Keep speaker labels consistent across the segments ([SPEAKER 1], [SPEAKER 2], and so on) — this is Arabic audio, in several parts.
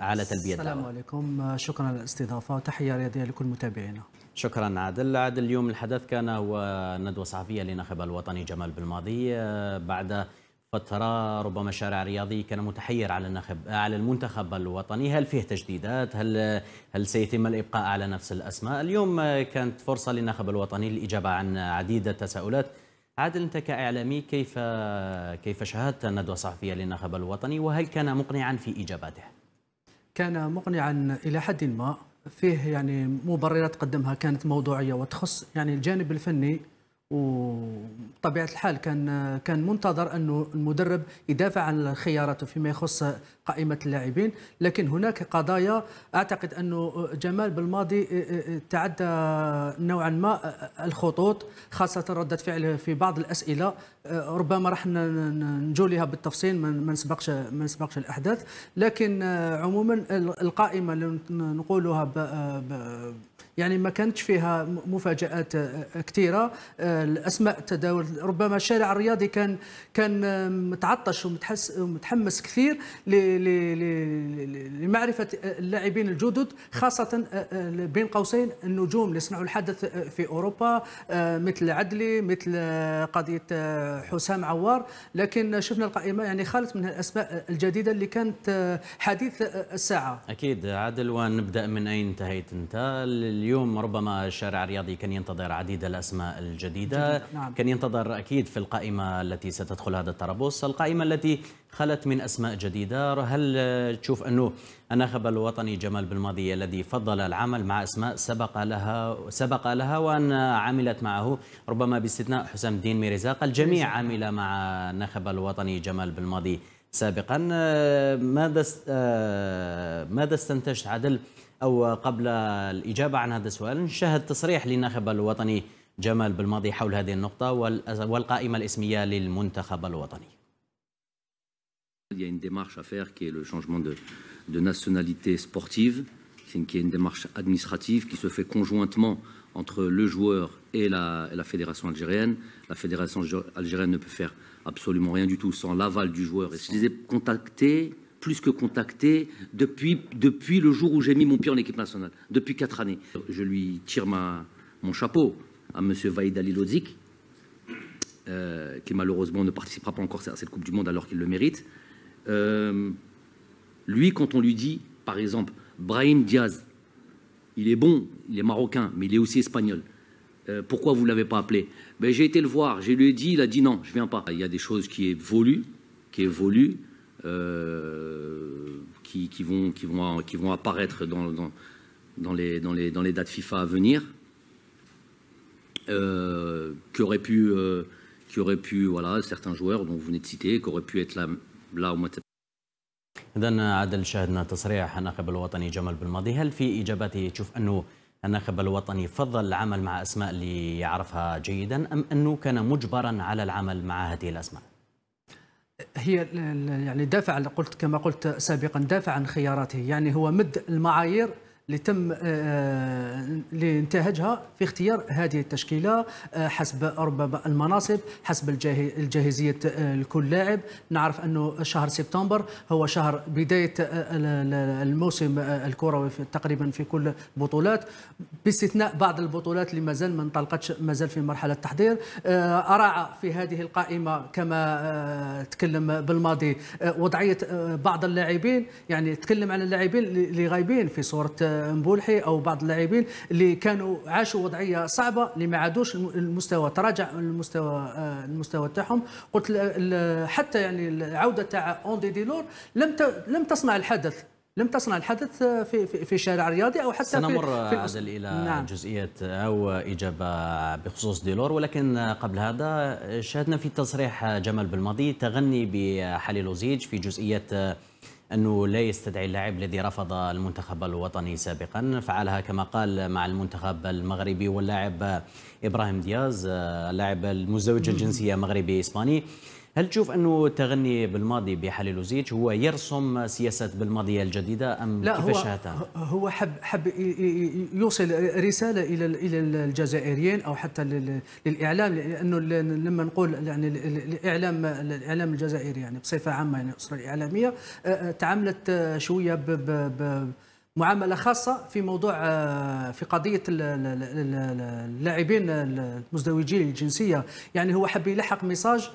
[SPEAKER 1] على تلبية الدعوة السلام
[SPEAKER 2] عليكم شكرا للاستضافة وتحية رياضية لكل متابعينا
[SPEAKER 1] شكرا عادل عادل اليوم الحدث كان هو ندوة صحفية لناخب الوطني جمال بالماضي بعد فترة ربما شارع رياضي كان متحير على الناخب على المنتخب الوطني هل فيه تجديدات هل هل سيتم الإبقاء على نفس الأسماء اليوم كانت فرصة للناخب الوطني للإجابة عن عديد التساؤلات عادل أنت كإعلامي كيف كيف شاهدت الندوة الصحفية للناخب الوطني وهل كان مقنعا في إجاباته؟
[SPEAKER 2] كان مقنعا الى حد ما فيه يعني مبررات قدمها كانت موضوعيه وتخص يعني الجانب الفني وطبيعة الحال كان كان منتظر أنه المدرب يدافع عن خياراته فيما يخص قائمة اللاعبين لكن هناك قضايا أعتقد أنه جمال بالماضي آه، آه، آه، تعدى نوعا ما الخطوط خاصة ردة فعله في بعض الأسئلة ربما راح نجوليها بالتفصيل ما نسبقش ما نسبقش الأحداث لكن عموما القائمة اللي نقولها ب يعني ما كانتش فيها مفاجات آه، آه، كثيره آه، الاسماء تداول ربما الشارع الرياضي كان كان متعطش ومتحس ومتحمس كثير لمعرفه اللاعبين الجدد خاصه بين قوسين النجوم اللي صنعوا الحدث في اوروبا مثل عدلي مثل قضيه حسام عوار لكن شفنا القائمه يعني خالت من الاسماء الجديده اللي كانت حديث الساعه
[SPEAKER 1] اكيد عادل ونبدا من اين انتهيت انت اليوم ربما الشارع الرياضي كان ينتظر عديد الأسماء الجديدة نعم. كان ينتظر أكيد في القائمة التي ستدخل هذا الترابوس القائمة التي خلت من أسماء جديدة هل تشوف أنه الناخب الوطني جمال بالماضي الذي فضل العمل مع أسماء سبق لها سبق لها وأن عملت معه ربما باستثناء حسام الدين ميرزاق الجميع عمل مع الناخب الوطني جمال بالماضي سابقا آه، ماذا آه، ماذا استنتجت عدل Il y a
[SPEAKER 3] une démarche à faire qui est le changement de, nationalité sportive, qui est une démarche administrative qui se fait conjointement entre le joueur et la, la, fédération algérienne. La fédération algérienne ne peut faire absolument rien du tout sans l'aval du joueur. Je les ai contactés plus que contacté depuis, depuis le jour où j'ai mis mon pied en équipe nationale, depuis quatre années. Je lui tire ma, mon chapeau à M. Vahid Ali euh, qui malheureusement ne participera pas encore à cette Coupe du Monde alors qu'il le mérite. Euh, lui, quand on lui dit, par exemple, Brahim Diaz, il est bon, il est marocain, mais il est aussi espagnol. Euh, pourquoi vous ne l'avez pas appelé ben, J'ai été le voir, je lui ai dit, il a dit non, je ne viens pas. Il y a des choses qui évoluent, qui évoluent. qui, qui, vont, qui, vont, qui vont apparaître dans, dans, dans, les, dans, les, dans les dates FIFA à venir, euh, qui auraient pu, euh, qui auraient pu voilà, certains joueurs dont vous venez de citer, qui auraient pu être là, là au mois de septembre. إذا عادل شاهدنا تصريح
[SPEAKER 1] الناخب الوطني جمال بالماضي هل في إجاباته تشوف أنه الناخب الوطني فضل العمل مع أسماء اللي يعرفها جيدا أم أنه كان مجبرا على العمل مع هذه الأسماء؟
[SPEAKER 2] هي يعني دافع قلت كما قلت سابقا دافع عن خياراته يعني هو مد المعايير اللي تم اللي آه، آه، انتهجها في اختيار هذه التشكيله آه، حسب ربما المناصب حسب الجاهزيه لكل لاعب نعرف انه شهر سبتمبر هو شهر بدايه الموسم الكروي تقريبا في كل البطولات باستثناء بعض البطولات اللي مازال ما انطلقتش مازال في مرحله التحضير اراعى في هذه القائمه كما تكلم بالماضي وضعيه بعض اللاعبين يعني تكلم على اللاعبين اللي غايبين في صوره مبولحي او بعض اللاعبين اللي كانوا عاشوا وضعيه صعبه اللي ما عادوش المستوى تراجع المستوى آه، المستوى تاعهم قلت حتى يعني العوده تاع اوندي ديلور لم لم تصنع الحدث لم تصنع الحدث في في, في الرياضي او حتى سنمر في, سنمر عادل الى نعم.
[SPEAKER 1] جزئيه او اجابه بخصوص ديلور ولكن قبل هذا شاهدنا في تصريح جمال بالماضي تغني بحليلوزيج في جزئيه أنه لا يستدعي اللاعب الذي رفض المنتخب الوطني سابقا فعلها كما قال مع المنتخب المغربي واللاعب إبراهيم دياز اللاعب المزوج الجنسية مغربي إسباني هل تشوف أنه تغني بالماضي لوزيتش هو يرسم سياسة بالماضية الجديدة أم لا كيف هو,
[SPEAKER 2] هو حب, حب يوصل رسالة إلى إلى الجزائريين أو حتى للإعلام لأنه لما نقول يعني الإعلام الإعلام الجزائري يعني بصفة عامة يعني الأسرة الإعلامية تعاملت شوية ب, ب, ب معامله خاصه في موضوع في قضيه اللاعبين المزدوجين الجنسيه يعني هو حب يلحق ميساج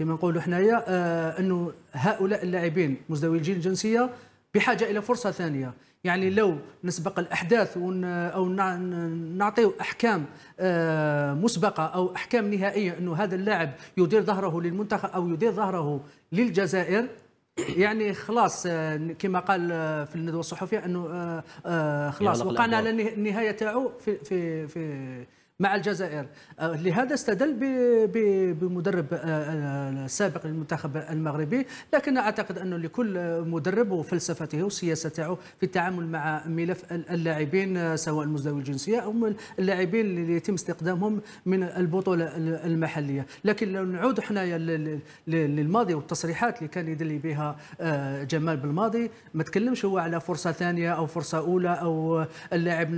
[SPEAKER 2] كما نقولوا حنايا آه انه هؤلاء اللاعبين مزدوجين الجنسيه بحاجه الى فرصه ثانيه يعني لو نسبق الاحداث ون او نعطيو احكام آه، مسبقه او احكام نهائيه انه هذا اللاعب يدير ظهره للمنتخب او يدير ظهره للجزائر يعني خلاص آه، كما قال آه، في الندوه الصحفيه انه خلاص وقعنا على النهايه تاعو في في في مع الجزائر آه، لهذا استدل بمدرب آه، آه، سابق للمنتخب المغربي لكن اعتقد انه لكل مدرب وفلسفته والسياسه تاعه في التعامل مع ملف اللاعبين سواء المزدوي الجنسيه او اللاعبين اللي يتم استخدامهم من البطوله المحليه لكن لو نعود حنايا للماضي والتصريحات اللي كان يدلي بها جمال بالماضي ما تكلمش هو على فرصه ثانيه او فرصه اولى او اللاعب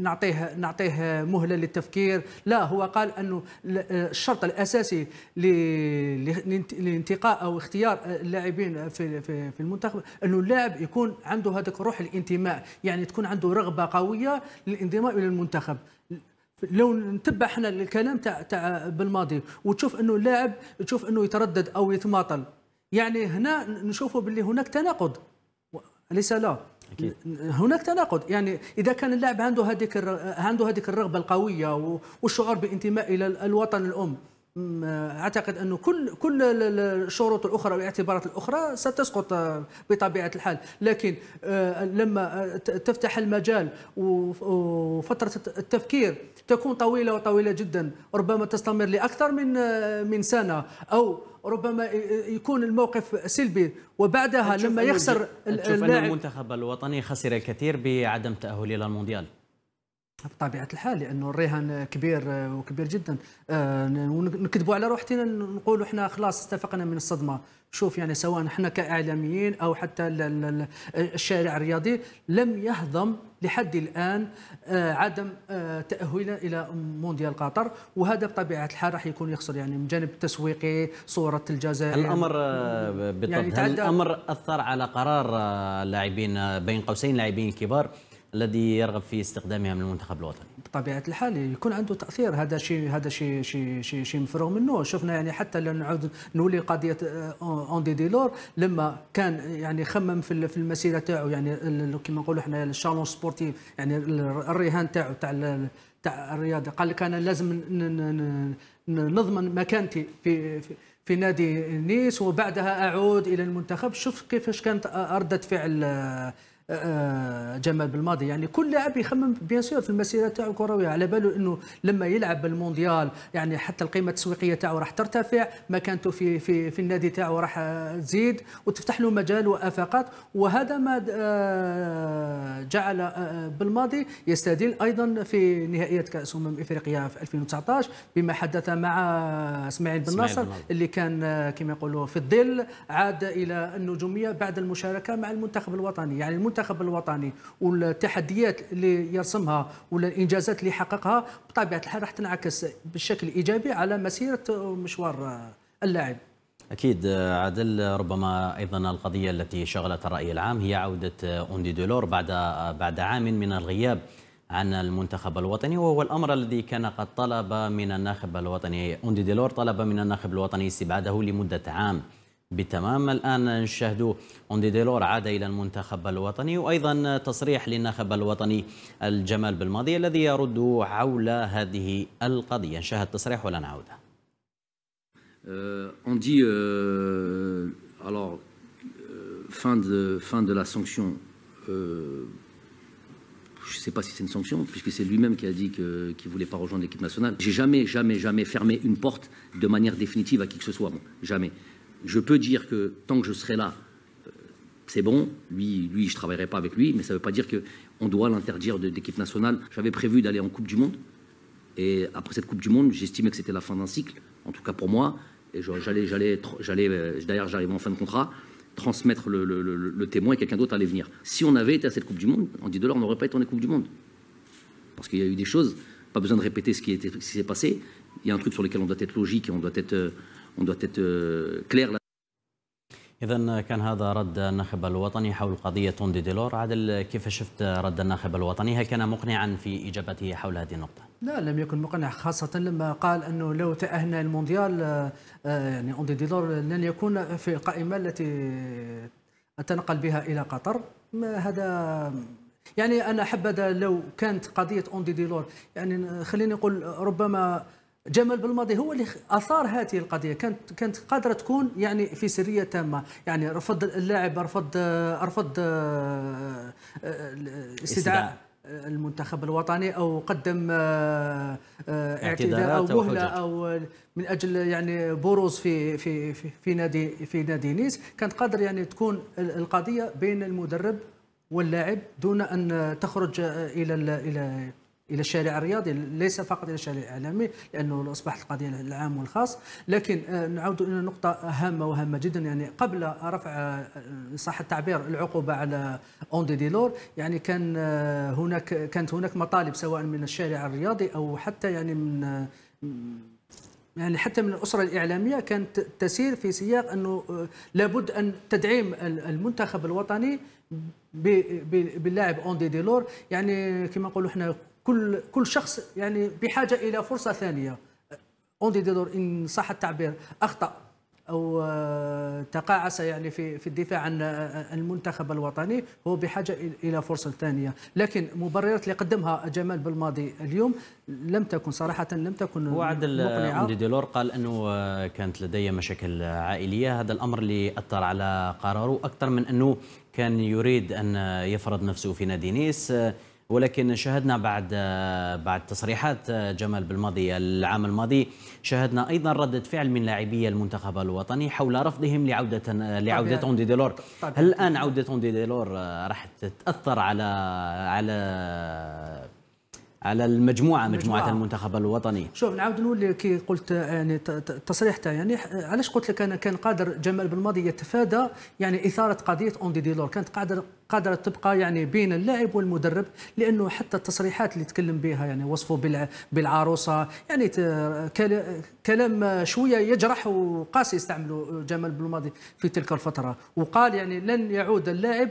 [SPEAKER 2] نعطيه نعطيه مهله للتفكير التفكير لا هو قال أنه آه، الشرط الأساسي لانتقاء أو اختيار اللاعبين في في المنتخب أنه اللاعب يكون عنده هذاك روح الانتماء يعني تكون عنده رغبة قوية للانضمام إلى المنتخب لو نتبع احنا الكلام تاع تاع بالماضي وتشوف انه اللاعب تشوف انه يتردد او يتماطل يعني هنا نشوفوا باللي هناك تناقض اليس لا أكيد. هناك تناقض يعني اذا كان اللاعب عنده هذيك عنده هذيك الرغبه القويه والشعور بالانتماء الى الوطن الام اعتقد انه كل كل الشروط الاخرى والاعتبارات الاخرى ستسقط آه، بطبيعه الحال لكن آه، لما آه، تفتح المجال وفتره التفكير تكون طويله وطويله جدا ربما تستمر لاكثر من من سنه او ربما يكون الموقف سلبي وبعدها لما يخسر اللاعب
[SPEAKER 1] المنتخب الوطني خسر الكثير بعدم تاهله الى المونديال
[SPEAKER 2] بطبيعه الحال لانه الرهان كبير وكبير جدا آه، ونكذبوا على روحتنا نقولوا احنا خلاص استفقنا من الصدمه شوف يعني سواء احنا كاعلاميين او حتى الشارع الرياضي لم يهضم لحد الان آه، عدم آه، تاهلنا الى مونديال قطر وهذا بطبيعه الحال راح يكون يخسر يعني من جانب التسويقي صوره الجزائر الامر
[SPEAKER 1] يعني بالضبط يعني الامر اثر على قرار لاعبين بين قوسين لاعبين كبار الذي يرغب في استخدامها من المنتخب الوطني
[SPEAKER 2] بطبيعه الحال يكون عنده تاثير هذا شيء هذا شيء شيء شيء شي مفروغ منه شفنا يعني حتى لنعود نولي قضيه اوندي آه، ديلور لما كان يعني خمم في المسيره تاعو يعني كما نقولوا احنا الشالون سبورتيف يعني الرهان تاعو تاع تاع الرياضه قال لك انا لازم نضمن مكانتي في, في في نادي نيس وبعدها اعود الى المنتخب شوف كيفاش كانت رده فعل آه، جمال بالماضي يعني كل لاعب يخمم بيان سور في المسيره تاعو الكرويه على باله انه لما يلعب بالمونديال يعني حتى القيمه التسويقيه تاعو راح ترتفع مكانته في في في النادي تاعو راح تزيد وتفتح له مجال وافاقات وهذا ما آه، جعل آه، بالماضي يستدل ايضا في نهائيات كاس امم افريقيا في 2019 بما حدث مع اسماعيل بن ناصر اللي كان آه، كما يقولوا في الظل عاد الى النجوميه بعد المشاركه مع المنتخب الوطني يعني المنتخب المنتخب الوطني والتحديات اللي يرسمها ولا الانجازات اللي حققها بطبيعه الحال راح تنعكس بشكل ايجابي على مسيره مشوار اللاعب
[SPEAKER 1] أكيد عادل ربما أيضا القضية التي شغلت الرأي العام هي عودة أوندي دولور بعد بعد عام من الغياب عن المنتخب الوطني وهو الأمر الذي كان قد طلب من الناخب الوطني أوندي ديلور طلب من الناخب الوطني استبعاده لمدة عام Euh, on dit
[SPEAKER 3] euh, alors euh, fin de la sanction. je ne sais pas si c'est une sanction, puisque c'est lui-même qui a dit qu'il ne voulait pas rejoindre l'équipe nationale. J'ai jamais, jamais, jamais fermé une porte de manière définitive à qui que ce soit. jamais je peux dire que tant que je serai là, euh, c'est bon, lui, lui je ne travaillerai pas avec lui, mais ça ne veut pas dire qu'on doit l'interdire d'équipe nationale. J'avais prévu d'aller en Coupe du Monde, et après cette Coupe du Monde, j'estimais que c'était la fin d'un cycle, en tout cas pour moi, et j'allais, d'ailleurs j'arrivais en fin de contrat, transmettre le, témoin et quelqu'un d'autre allait venir. Si on avait été à cette Coupe du Monde, on dit de on n'aurait pas été en Coupe du Monde. Parce qu'il y a eu des choses, pas besoin de répéter ce qui, ce qui s'est passé, il y a un truc sur lequel on doit être logique et on doit être... Euh, on doit être euh, clair
[SPEAKER 1] إذا كان هذا رد الناخب الوطني حول قضية توندي ديلور عادل كيف شفت رد الناخب الوطني هل كان مقنعا في إجابته حول هذه النقطة؟
[SPEAKER 2] لا لم يكن مقنع خاصة لما قال أنه لو تأهلنا المونديال آه، يعني أوندي ديلور لن يكون في القائمة التي أتنقل بها إلى قطر ما هذا يعني أنا حبذا لو كانت قضية أوندي ديلور يعني خليني أقول ربما جمال بالماضي هو اللي اثار هذه القضيه كانت كانت قادره تكون يعني في سريه تامه يعني رفض اللاعب رفض رفض آه، آه، استدعاء المنتخب الوطني او قدم آه، اعتذار او مهله او من اجل يعني بروز في في في, في نادي في نادي نيس كانت قادر يعني تكون القضيه بين المدرب واللاعب دون ان تخرج الى الى الى الشارع الرياضي ليس فقط الى الشارع الاعلامي لانه اصبحت القضيه العام والخاص لكن آه، نعود الى نقطه هامه وهامه جدا يعني قبل رفع آه، صح التعبير العقوبه على اوندي ديلور يعني كان آه، هناك كانت هناك مطالب سواء من الشارع الرياضي او حتى يعني من يعني حتى من الاسره الاعلاميه كانت تسير في سياق انه لابد ان تدعيم المنتخب الوطني باللاعب اوندي ديلور يعني كما نقولوا احنا كل كل شخص يعني بحاجه الى فرصه ثانيه اون دي دور ان صح التعبير اخطا او آه، تقاعس يعني في في الدفاع عن آه، آه، المنتخب الوطني هو بحاجه الى فرصه ثانيه لكن مبررات اللي قدمها جمال بالماضي اليوم لم تكن صراحه لم تكن وعد عادل
[SPEAKER 1] ديلور قال انه كانت لدي مشاكل عائليه هذا الامر اللي اثر على قراره اكثر من انه كان يريد ان يفرض نفسه في نادي نيس ولكن شاهدنا بعد بعد تصريحات جمال بالماضي العام الماضي شاهدنا ايضا ردة فعل من لاعبي المنتخب الوطني حول رفضهم لعودة لعودة اوندي ديلور هل الان عودة اوندي ديلور راح تتاثر على على على المجموعه مجموعه, مجموعة المنتخب الوطني
[SPEAKER 2] شوف نعاود نقول كي قلت يعني تصريحته يعني علاش قلت لك انا كان قادر جمال بالماضي يتفادى يعني اثاره قضيه اوندي ديلور كانت قادر قادرة تبقى يعني بين اللاعب والمدرب لأنه حتى التصريحات اللي تكلم بها يعني وصفه بالعروسة يعني كلام شوية يجرح وقاسي استعمله جمال بالماضي في تلك الفترة وقال يعني لن يعود اللاعب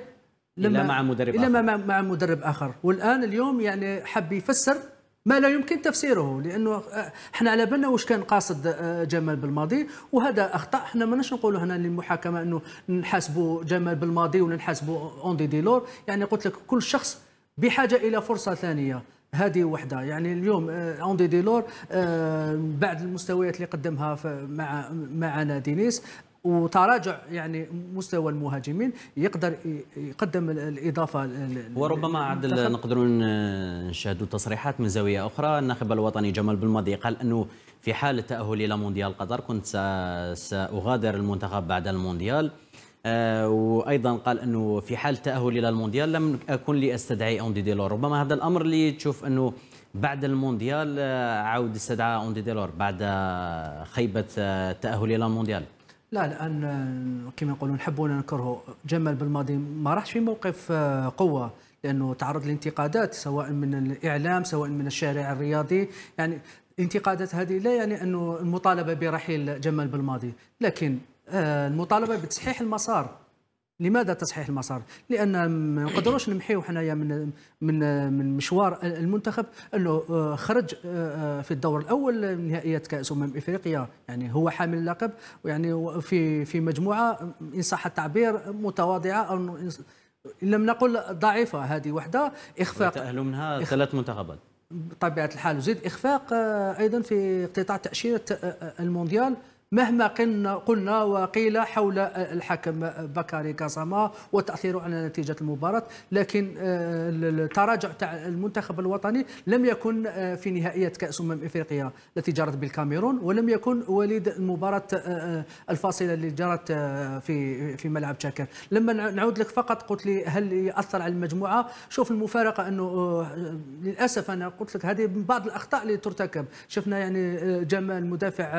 [SPEAKER 2] لما إلا مع مدرب إلا آخر. مع مدرب آخر والآن اليوم يعني حب يفسر ما لا يمكن تفسيره لانه آه، احنا على بالنا واش كان قاصد آه، جمال بالماضي وهذا اخطاء احنا ماناش نقولوا هنا للمحاكمه انه نحاسبوا جمال بالماضي ولا نحاسبوا اوندي ديلور يعني قلت لك كل شخص بحاجه الى فرصه ثانيه هذه وحده يعني اليوم اوندي آه، ديلور بعد المستويات اللي قدمها مع مع نادي نيس وتراجع يعني مستوى المهاجمين يقدر يقدم الاضافه وربما عاد نقدروا
[SPEAKER 1] نشاهدوا تصريحات من زاويه اخرى الناخب الوطني جمال بالماضي قال انه في حال التاهل الى مونديال قطر كنت ساغادر المنتخب بعد المونديال آه، وايضا قال انه في حال التاهل الى المونديال لم اكن لاستدعي اوندي ديلور ربما هذا الامر اللي تشوف انه بعد المونديال آه، عاود استدعى اوندي ديلور بعد خيبه آه، التاهل الى المونديال
[SPEAKER 2] لا الان كما يقولون ولا نكرهه جمال بالماضي ما راحش في موقف آه، قوه لانه تعرض لانتقادات سواء من الاعلام سواء من الشارع الرياضي يعني انتقادات هذه لا يعني انه المطالبه برحيل جمال بالماضي لكن آه، المطالبه بتصحيح المسار لماذا تصحيح المسار؟ لان ما نقدروش نمحيو حنايا من من من مشوار المنتخب انه آه، خرج آه، آه، في الدور الاول نهائيات كاس امم افريقيا يعني هو حامل اللقب ويعني في في مجموعه ان صح التعبير متواضعه او ان لم نقل ضعيفه هذه وحده اخفاق تاهلوا
[SPEAKER 1] منها إخ... ثلاث منتخبات
[SPEAKER 2] بطبيعه الحال وزيد اخفاق ايضا في قطاع تاشيره المونديال مهما قلنا قلنا وقيل حول آه، الحكم آه، بكاري كازاما وتاثيره على نتيجه المباراه لكن آه، التراجع تاع المنتخب الوطني لم يكن في نهائيات كاس امم افريقيا التي جرت بالكاميرون ولم يكن وليد المباراه الفاصله اللي جرت في في ملعب تشاكر لما نعود لك فقط قلت لي هل ياثر على المجموعه شوف المفارقه انه للاسف انا قلت لك هذه من بعض الاخطاء اللي ترتكب شفنا يعني جمال مدافع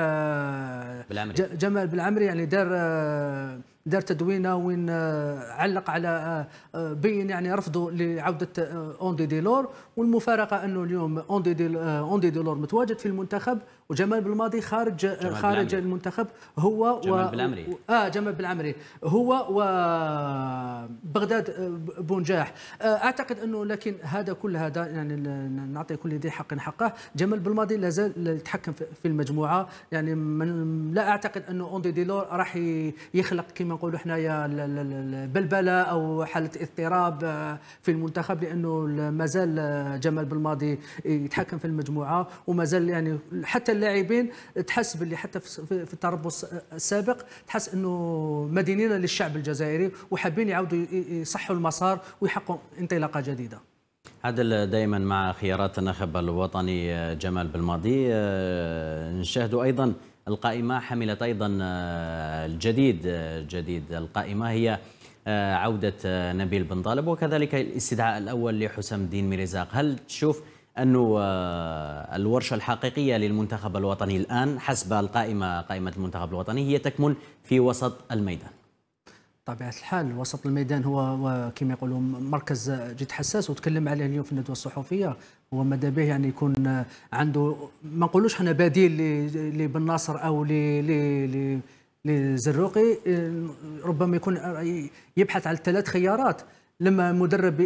[SPEAKER 2] بالعمري جمال بالعمري يعني دار آه، دار تدوينه وين آه، علق على آه، بين يعني رفضه لعوده اوندي ديلور والمفارقه انه اليوم اوندي ديلور متواجد في المنتخب وجمال بالماضي خارج جمال خارج بالعمري. المنتخب هو جمال و... بالعمري و... اه جمال بالعمري هو وبغداد آه، بونجاح آه، اعتقد انه لكن هذا كل هذا يعني نعطي كل ذي حق حقه جمال بالماضي لا زال يتحكم في المجموعه يعني من... لا اعتقد انه اوندي ديلور راح يخلق كما نقولوا حنايا بلبله او حاله اضطراب آه، في المنتخب لانه ما زال جمال بالماضي يتحكم في المجموعه وما زال يعني حتى اللاعبين تحس باللي حتى في التربص السابق تحس انه مدينين للشعب الجزائري وحابين يعاودوا يصحوا المسار ويحققوا انطلاقه جديده
[SPEAKER 1] عادل دائما مع خيارات الناخب الوطني جمال بالماضي آه، نشاهد ايضا القائمه حملت ايضا آه، الجديد آه، جديد القائمه هي عودة نبيل بن طالب وكذلك الاستدعاء الأول لحسام الدين ميرزاق هل تشوف أنه آه، الورشة الحقيقية للمنتخب الوطني الآن حسب القائمة قائمة المنتخب الوطني هي تكمن في وسط الميدان
[SPEAKER 2] بطبيعه الحال وسط الميدان هو كما يقولوا مركز جد حساس وتكلم عليه اليوم في الندوه الصحفيه هو ماذا به يعني يكون عنده ما نقولوش حنا بديل لبن ناصر او لزروقي آه، ربما يكون آه، يبحث على ثلاث خيارات لما مدرب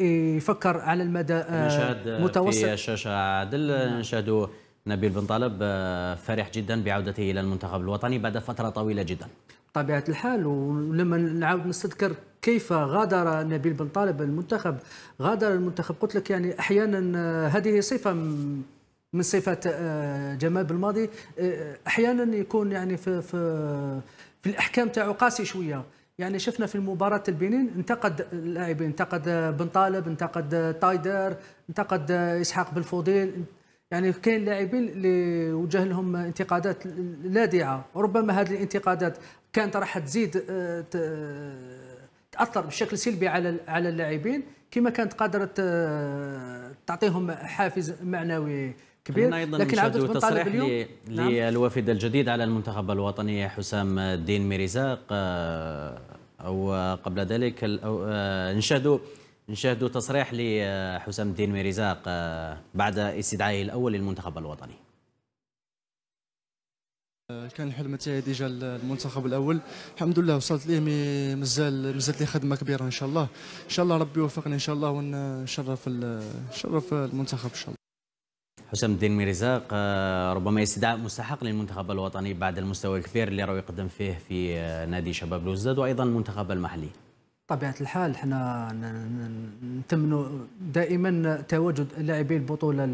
[SPEAKER 2] يفكر على المدى آه، متوسط في
[SPEAKER 1] الشاشه عادل نعم. نشاهدوا نبيل بن طالب آه، فرح جدا بعودته الى المنتخب الوطني بعد فتره طويله جدا
[SPEAKER 2] بطبيعه الحال ولما نعاود نستذكر كيف غادر نبيل بن طالب المنتخب غادر المنتخب قلت لك يعني احيانا آه، هذه صفه من صفات جمال بالماضي احيانا يكون يعني في في, في الاحكام تاعو قاسي شويه يعني شفنا في مباراة البنين انتقد اللاعبين انتقد بن طالب انتقد تايدر انتقد اسحاق بن يعني كاين لاعبين اللي وجه لهم انتقادات لاذعه ربما هذه الانتقادات كانت راح تزيد آه، تاثر بشكل سلبي على على اللاعبين كما كانت قادره آه، تعطيهم حافز معنوي كبير أيضا لكن عوده تصريح طالب
[SPEAKER 1] نعم. للوفد الجديد على المنتخب الوطني حسام الدين ميرزاق آه، او قبل ذلك آه، نشاهدوا نشاهدوا تصريح لحسام الدين ميرزاق آه، بعد استدعائه الاول للمنتخب
[SPEAKER 2] الوطني كان الحلم تاعي ديجا المنتخب الاول الحمد لله وصلت ليه مازال مازالت لي خدمه كبيره ان شاء الله ان شاء الله ربي يوفقني ان شاء الله ونشرف نشرف المنتخب ان شاء الله
[SPEAKER 1] حسام الدين ميرزاق آه، ربما استدعاء مستحق للمنتخب الوطني بعد المستوى الكبير اللي راه يقدم فيه في آه، نادي شباب لوزداد وايضا المنتخب المحلي
[SPEAKER 2] طبيعة الحال حنا نتمنوا دائما تواجد لاعبي البطولة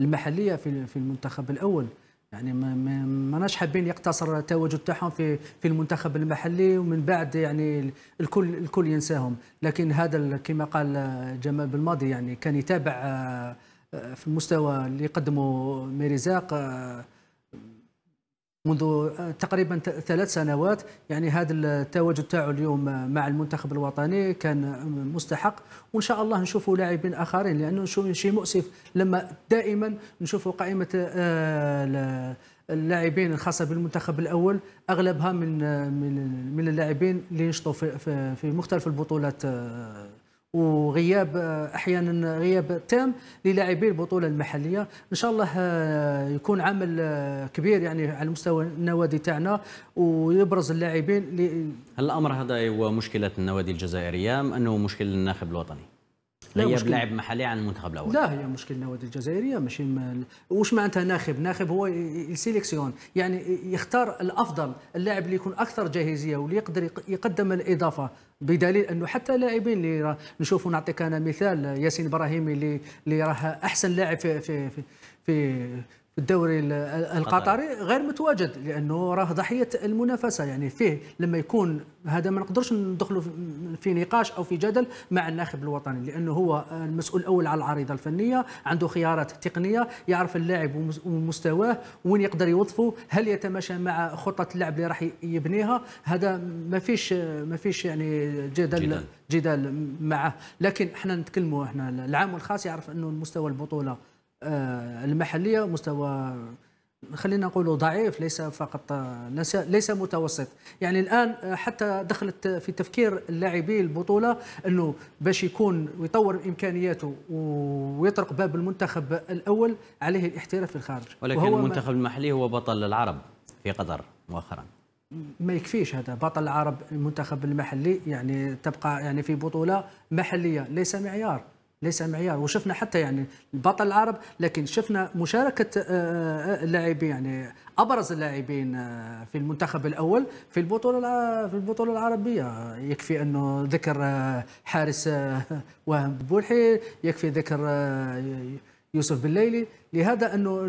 [SPEAKER 2] المحلية في المنتخب الأول يعني ما ناش حابين يقتصر التواجد تاعهم في في المنتخب المحلي ومن بعد يعني الكل الكل ينساهم لكن هذا كما قال آه، جمال بالماضي يعني كان يتابع في المستوى اللي قدمه ميرزاق آه، منذ آه، تقريبا ثلاث سنوات يعني هذا التواجد تاعو اليوم مع المنتخب الوطني كان مستحق وان شاء الله نشوفوا لاعبين اخرين لانه شيء مؤسف لما دائما نشوفوا قائمه آه، اللاعبين الخاصه بالمنتخب الاول اغلبها من من اللاعبين اللي ينشطوا في مختلف البطولات وغياب احيانا غياب تام للاعبي البطوله المحليه ان شاء الله آه، يكون عمل آه، كبير يعني على مستوى النوادي تاعنا ويبرز اللاعبين
[SPEAKER 1] هل الامر هذا هو مشكله النوادي الجزائريه ام انه مشكل الناخب الوطني غير لاعب محلي عن المنتخب الاول لا
[SPEAKER 2] هي مشكل النوادي الجزائريه ماشي ما... واش معناتها ناخب ناخب هو السيليكسيون يعني يختار الافضل اللاعب اللي يكون اكثر جاهزيه واللي يقدر يقدم الاضافه بدليل انه حتى لاعبين اللي نشوفوا نعطيك انا مثال ياسين ابراهيمي اللي اللي راه احسن لاعب في في في, في الدوري القطري غير متواجد لانه راه ضحيه المنافسه يعني فيه لما يكون هذا ما نقدرش ندخلوا في نقاش او في جدل مع الناخب الوطني لانه هو المسؤول الاول على العريضه الفنيه عنده خيارات تقنيه يعرف اللاعب ومستواه وين يقدر يوظفه هل يتماشى مع خطه اللعب اللي راح يبنيها هذا ما فيش ما فيش يعني جدل, جدل. جدال معه لكن احنا نتكلموا احنا العام والخاص يعرف انه مستوى البطوله آه، المحليه مستوى خلينا نقول ضعيف ليس فقط ليس, متوسط يعني الان آه، حتى دخلت في تفكير اللاعبين البطوله انه باش يكون ويطور امكانياته ويطرق باب المنتخب الاول عليه الاحتراف في الخارج ولكن المنتخب
[SPEAKER 1] المحلي هو بطل العرب في قطر مؤخرا
[SPEAKER 2] ما يكفيش هذا بطل العرب المنتخب المحلي يعني تبقى يعني في بطوله محليه ليس معيار ليس معيار وشفنا حتى يعني البطل العرب لكن شفنا مشاركه آه، آه، اللاعبين يعني ابرز اللاعبين آه، في المنتخب الاول في البطوله في البطوله العربيه يكفي انه ذكر حارس وهم بولحي يكفي ذكر يوسف بالليلي لهذا انه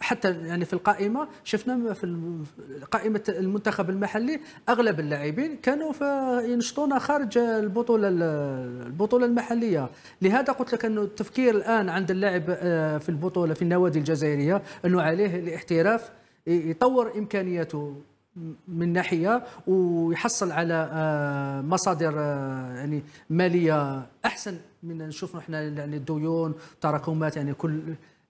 [SPEAKER 2] حتى يعني في القائمه شفنا في قائمه المنتخب المحلي اغلب اللاعبين كانوا ينشطون خارج البطوله البطوله المحليه لهذا قلت لك انه التفكير الان عند اللاعب آه، في البطوله في النوادي الجزائريه انه عليه الاحتراف يطور امكانياته من ناحيه ويحصل على آه، مصادر آه، يعني ماليه احسن من نشوف احنا يعني الديون تراكمات يعني كل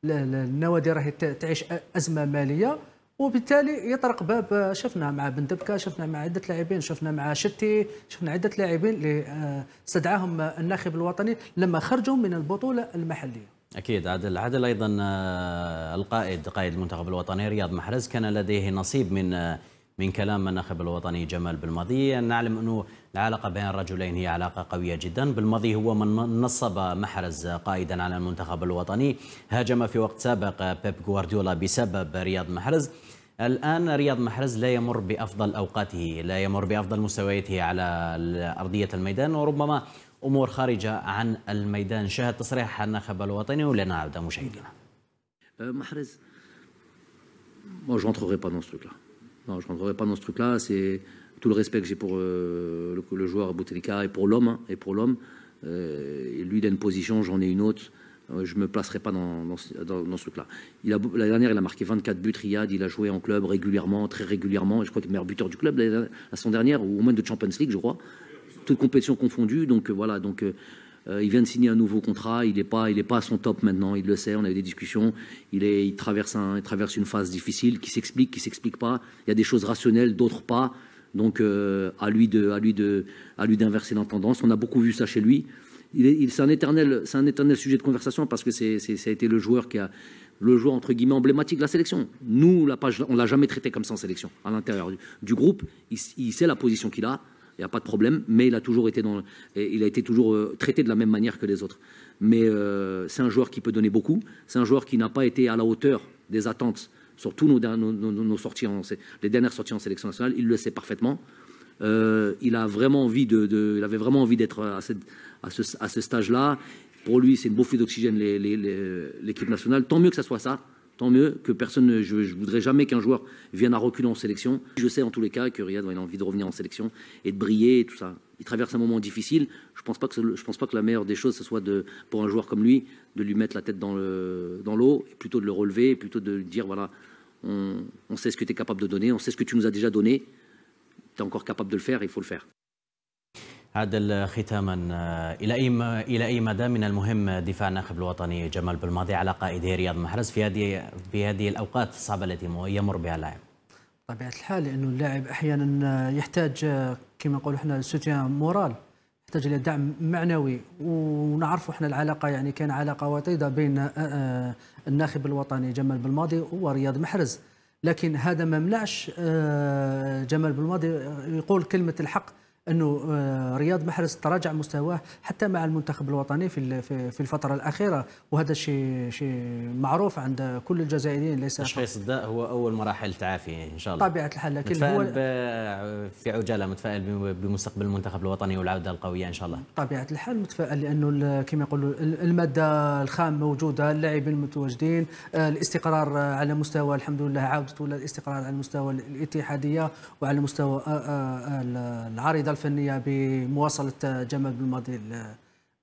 [SPEAKER 2] النوادي راهي تعيش ازمه ماليه وبالتالي يطرق باب شفنا مع بن دبكه شفنا مع عده لاعبين شفنا مع شتي شفنا عده لاعبين اللي آه، استدعاهم الناخب الوطني لما خرجوا من البطوله المحليه
[SPEAKER 1] اكيد عادل عادل ايضا آه، القائد قائد المنتخب الوطني رياض محرز كان لديه نصيب من آه، من كلام الناخب الوطني جمال بالماضي نعلم انه العلاقة بين الرجلين هي علاقة قوية جدا بالماضي هو من نصب محرز قائدا على المنتخب الوطني هاجم في وقت سابق بيب غوارديولا بسبب رياض محرز الآن رياض محرز لا يمر بأفضل أوقاته لا يمر بأفضل مستوياته على أرضية الميدان وربما أمور خارجة عن الميدان شاهد تصريح الناخب الوطني عودة مشاهدينا
[SPEAKER 3] أه، محرز Moi, je rentrerai pas dans ce truc-là. Non, je rentrerai pas dans ce truc-là. C'est tout le respect que j'ai pour euh, le, joueur Boutelika et pour l'homme, hein, et pour l'homme, euh, lui il a une position, j'en ai une autre, euh, je ne me placerai pas dans, dans, ce truc-là. La dernière, il a marqué 24 buts, Riyad, il a joué en club régulièrement, très régulièrement, je crois qu'il est meilleur buteur du club la, dernière, ou au moins de Champions League, je crois, toutes compétitions confondues, donc voilà, donc... il vient de signer un nouveau contrat. Il n'est pas, il pas à son top maintenant. Il le sait. On a eu des discussions. Il, est, il traverse, un, il traverse une phase difficile qui s'explique, qui s'explique pas. Il y a des choses rationnelles, d'autres pas. Donc euh, à lui d'inverser la tendance. On a beaucoup vu ça chez lui. c'est un éternel, sujet de conversation parce que c'est, ça a été le joueur qui a, le joueur entre guillemets emblématique de la sélection. Nous, la page, on l'a jamais traité comme ça en sélection. À l'intérieur du, groupe, il, sait la position qu'il a. Il n'y a pas de problème, mais il a toujours été dans, il a toujours euh, traité de la même manière que les autres. Mais euh, c'est un joueur qui peut donner beaucoup. C'est un joueur qui n'a pas été à la hauteur des attentes surtout nos, nos, sorties en, les dernières sorties en sélection nationale. Il le sait parfaitement. Euh, il, a vraiment envie il avait vraiment envie d'être à, ce, à stage-là. Pour lui, c'est une bouffée d'oxygène, l'équipe nationale. Tant mieux que ça soit ça. Tant mieux que personne. Je, je voudrais jamais qu'un joueur vienne à reculer en sélection. Je sais en tous les cas que Riyad a envie de revenir en sélection et de briller et tout ça il traverse un moment difficile. Je pense pas que je pense pas que la meilleure des choses ce soit de pour un joueur comme lui de lui mettre la tête dans le dans l'eau, plutôt de le relever, plutôt de dire voilà, on, on sait ce que tu es capable de donner, on sait ce que tu nous as déjà donné. Tu es encore capable de le faire, il faut le faire.
[SPEAKER 2] طبيعه الحال لانه اللاعب احيانا يحتاج كما نقولوا احنا سوتيان مورال يحتاج الى دعم معنوي ونعرفوا احنا العلاقه يعني كان علاقه وطيده بين الناخب الوطني جمال بالماضي ورياض محرز لكن هذا ما منعش جمال بالماضي يقول كلمه الحق انه آه، رياض محرز تراجع مستواه حتى مع المنتخب الوطني في في الفتره الاخيره وهذا شيء شيء معروف عند كل الجزائريين ليس تشخيص
[SPEAKER 1] الصداء هو اول مراحل تعافي ان شاء الله طبيعه الحال لكن متفائل هو في عجاله متفائل بمستقبل المنتخب الوطني والعوده القويه ان شاء الله
[SPEAKER 2] طبيعه الحال متفائل لانه كما يقولوا الماده الخام موجوده اللاعبين متواجدين آه، الاستقرار على مستوى الحمد لله عاودت ولا الاستقرار على مستوى الاتحاديه وعلى مستوى آه، العارضه الفنيه بمواصله جمال بالماضي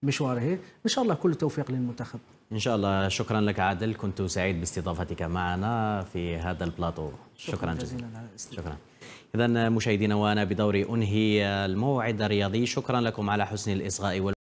[SPEAKER 2] مشواره ان شاء الله كل التوفيق للمنتخب
[SPEAKER 1] ان شاء الله شكرا لك عادل كنت سعيد باستضافتك معنا في هذا البلاطو شكرا, جزيلا شكرا اذا مشاهدينا وانا بدوري انهي الموعد الرياضي شكرا لكم على حسن الاصغاء وال